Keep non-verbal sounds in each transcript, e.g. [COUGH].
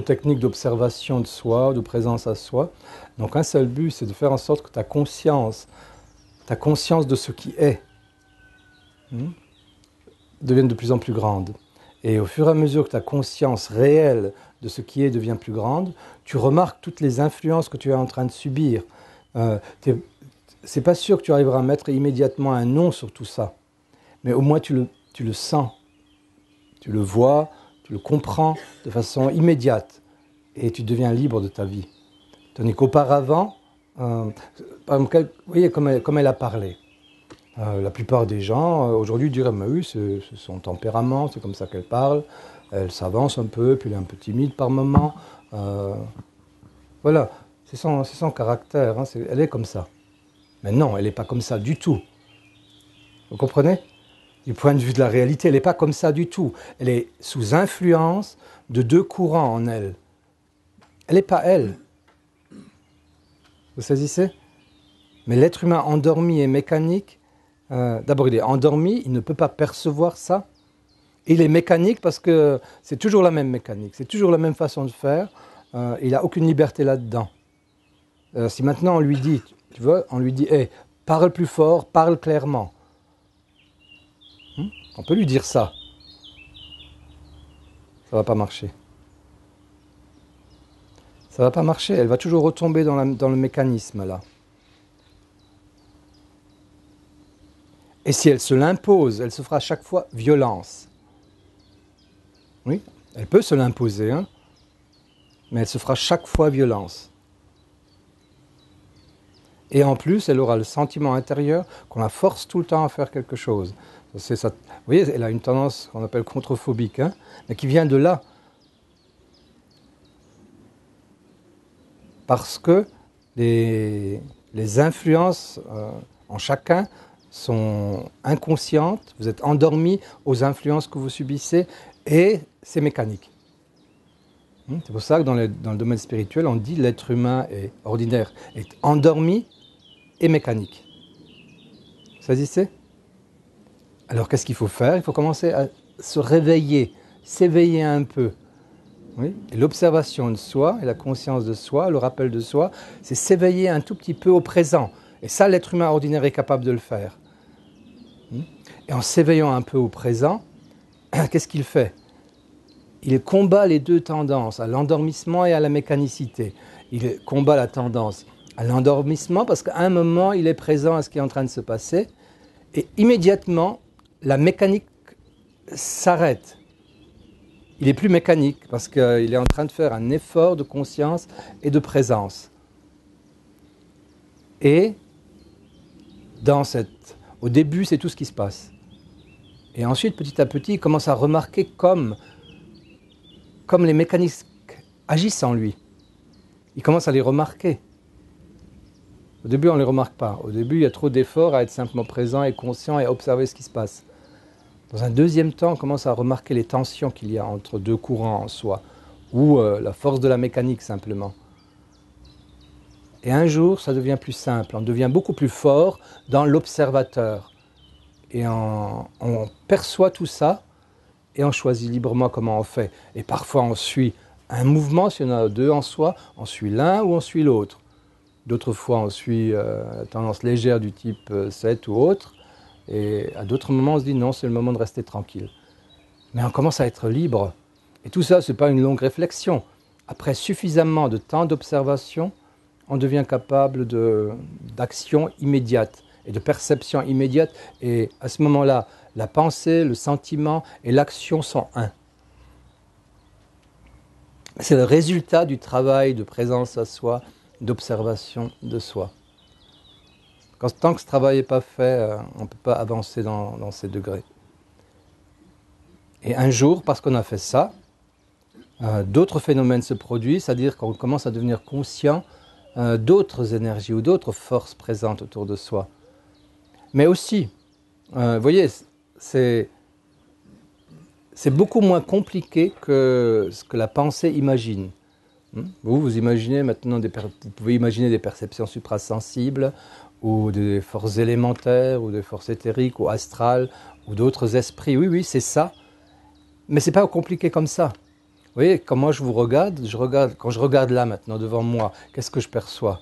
techniques technique d'observation de soi, de présence à soi. Donc un seul but, c'est de faire en sorte que ta conscience, ta conscience de ce qui est, hmm, devienne de plus en plus grande. Et au fur et à mesure que ta conscience réelle de ce qui est devient plus grande, tu remarques toutes les influences que tu es en train de subir. Euh, c'est pas sûr que tu arriveras à mettre immédiatement un nom sur tout ça, mais au moins tu le sens, tu le vois, le comprends de façon immédiate et tu deviens libre de ta vie. Tandis qu'auparavant, euh, vous voyez comme elle, comme elle a parlé. Euh, la plupart des gens euh, aujourd'hui diraient Mais oui, c'est son tempérament, c'est comme ça qu'elle parle. Elle s'avance un peu, puis elle est un peu timide par moment. voilà, c'est son, caractère, hein, elle est comme ça. Mais non, elle n'est pas comme ça du tout. Vous comprenez du point de vue de la réalité, elle n'est pas comme ça du tout. Elle est sous influence de deux courants en elle. Elle n'est pas elle. Vous saisissez Mais l'être humain endormi et mécanique, euh, d'abord il est endormi, il ne peut pas percevoir ça. Il est mécanique parce que c'est toujours la même mécanique, c'est toujours la même façon de faire. Euh, il n'a aucune liberté là-dedans. Euh, si maintenant on lui dit, tu vois, on lui dit, hey, parle plus fort, parle clairement. On peut lui dire ça. Ça va pas marcher. Ça va pas marcher. Elle va toujours retomber dans, le mécanisme là. Et si elle se l'impose, elle se fera à chaque fois violence. Oui, elle peut se l'imposer, hein, mais elle se fera chaque fois violence. Et en plus, elle aura le sentiment intérieur qu'on la force tout le temps à faire quelque chose. Vous voyez, elle a une tendance qu'on appelle contrephobique, hein, mais qui vient de là. Parce que les, influences euh, en chacun sont inconscientes, vous êtes endormi aux influences que vous subissez, et c'est mécanique. Hmm, c'est pour ça que dans, dans le domaine spirituel, on dit l'être humain est ordinaire, est endormi et mécanique. Saisissez Alors qu'est-ce qu'il faut faire Il faut commencer à se réveiller, s'éveiller un peu. L'observation de soi, et la conscience de soi, le rappel de soi, c'est s'éveiller un tout petit peu au présent. Et ça, l'être humain ordinaire est capable de le faire. Et en s'éveillant un peu au présent, [CLEARS THROAT] qu'est-ce qu'il fait Il combat les deux tendances, à l'endormissement et à la mécanicité. Il combat la tendance à l'endormissement, parce qu'à un moment, il est présent à ce qui est en train de se passer, et immédiatement, la mécanique s'arrête. Il est plus mécanique, parce qu'il est en train de faire un effort de conscience et de présence. Et dans cette, au début, c'est tout ce qui se passe. Et ensuite, petit à petit, il commence à remarquer comme, comme les mécanismes agissent en lui. Il commence à les remarquer. Au début, on ne les remarque pas. Au début, il y a trop d'efforts à être simplement présent et conscient et observer ce qui se passe. Dans un deuxième temps, on commence à remarquer les tensions qu'il y a entre deux courants en soi, ou euh, la force de la mécanique simplement. Et un jour, ça devient plus simple, on devient beaucoup plus fort dans l'observateur. Et on, on perçoit tout ça, et on choisit librement comment on fait. Et parfois, on suit un mouvement, si on en a deux en soi, on suit l'un ou on suit l'autre. D'autres fois, on suit euh, la tendance légère du type 7 euh, ou autre. Et à d'autres moments, on se dit non, c'est le moment de rester tranquille. Mais on commence à être libre. Et tout ça, ce n'est pas une longue réflexion. Après suffisamment de temps d'observation, on devient capable d'action immédiate et de perception immédiate. Et à ce moment-là, la pensée, le sentiment et l'action sont un. C'est le résultat du travail de présence à soi, d'observation de soi. Quand, tant que ce travail n'est pas fait, euh, on ne peut pas avancer dans, ces degrés. Et un jour, parce qu'on a fait ça, euh, d'autres phénomènes se produisent, c'est-à-dire qu'on commence à devenir conscient euh, d'autres énergies ou d'autres forces présentes autour de soi. Mais aussi, vous voyez, c'est beaucoup moins compliqué que ce que la pensée imagine. Hmm? Vous, vous imaginez maintenant des vous pouvez imaginer des perceptions suprasensibles ou des forces élémentaires ou des forces éthériques ou astrales ou d'autres esprits. Oui, oui, c'est ça. Mais c'est pas compliqué comme ça. Vous voyez, quand moi je vous regarde, je regarde, quand je regarde là maintenant devant moi, qu'est-ce que je perçois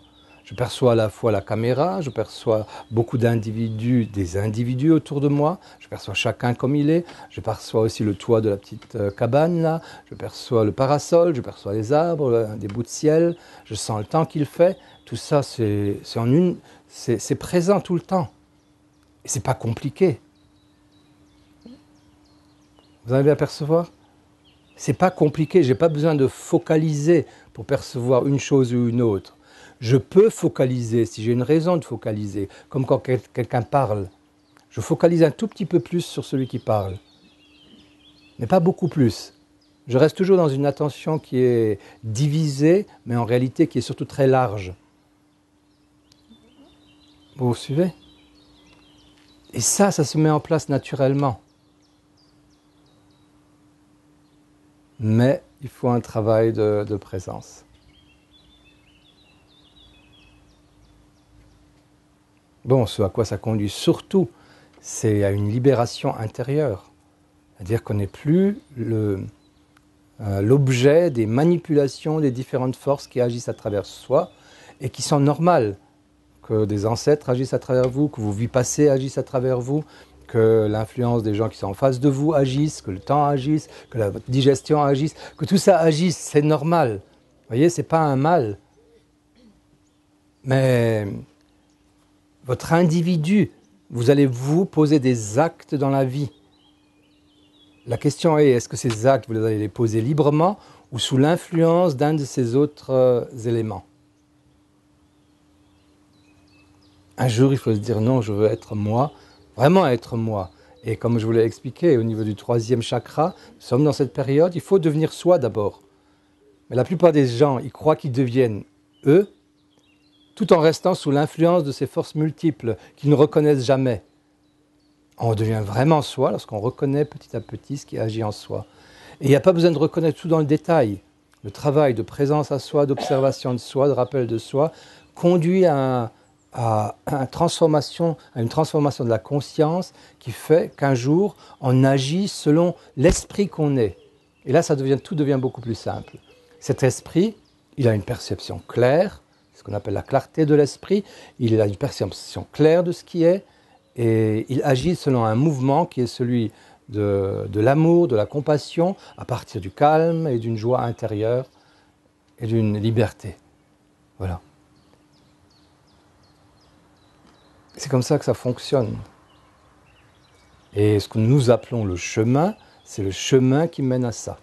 je perçois à la fois la caméra, je perçois beaucoup d'individus, des individus autour de moi, je perçois chacun comme il est, je perçois aussi le toit de la petite euh, cabane là, je perçois le parasol, je perçois les arbres, euh, des bouts de ciel, je sens le temps qu'il fait. Tout ça, c'est en une, c'est présent tout le temps. Et c'est pas compliqué. Vous arrivez à percevoir C'est pas compliqué, j'ai pas besoin de focaliser pour percevoir une chose ou une autre. Je peux focaliser si j'ai une raison de focaliser, comme quand quelqu'un parle. Je focalise un tout petit peu plus sur celui qui parle, mais pas beaucoup plus. Je reste toujours dans une attention qui est divisée, mais en réalité qui est surtout très large. Vous suivez Et ça, ça se met en place naturellement. Mais il faut un travail de présence. Bon, ce à quoi ça conduit surtout, c'est à une libération intérieure. C'est-à-dire qu'on n'est plus euh, l'objet des manipulations des différentes forces qui agissent à travers soi et qui sont normales. Que des ancêtres agissent à travers vous, que vos vies passées agissent à travers vous, que l'influence des gens qui sont en face de vous agisse, que le temps agisse, que la digestion agisse, que tout ça agisse, c'est normal. Vous voyez, c'est pas un mal. Mais votre individu. Vous allez vous poser des actes dans la vie. La question est, est-ce que ces actes, vous allez les poser librement ou sous l'influence d'un de ces autres euh, éléments Un jour, il faut se dire non, je veux être moi, vraiment être moi. Et comme je vous l'ai expliqué, au niveau du troisième chakra, nous sommes dans cette période, il faut devenir soi d'abord. Mais la plupart des gens, ils croient qu'ils deviennent eux tout en restant sous l'influence de ces forces multiples qu'ils ne reconnaissent jamais. On devient vraiment soi lorsqu'on reconnaît petit à petit ce qui agit en soi. Et il n'y a pas besoin de reconnaître tout dans le détail. Le travail de présence à soi, d'observation de soi, de rappel de soi, conduit à, une transformation, à une transformation de la conscience qui fait qu'un jour, on agit selon l'esprit qu'on est. Et là, ça devient, tout devient beaucoup plus simple. Cet esprit, il a une perception claire, ce qu'on appelle la clarté de l'esprit, il a une perception claire de ce qui est, et il agit selon un mouvement qui est celui de, l'amour, de la compassion, à partir du calme et d'une joie intérieure et d'une liberté. Voilà. C'est comme ça que ça fonctionne. Et ce que nous appelons le chemin, c'est le chemin qui mène à ça.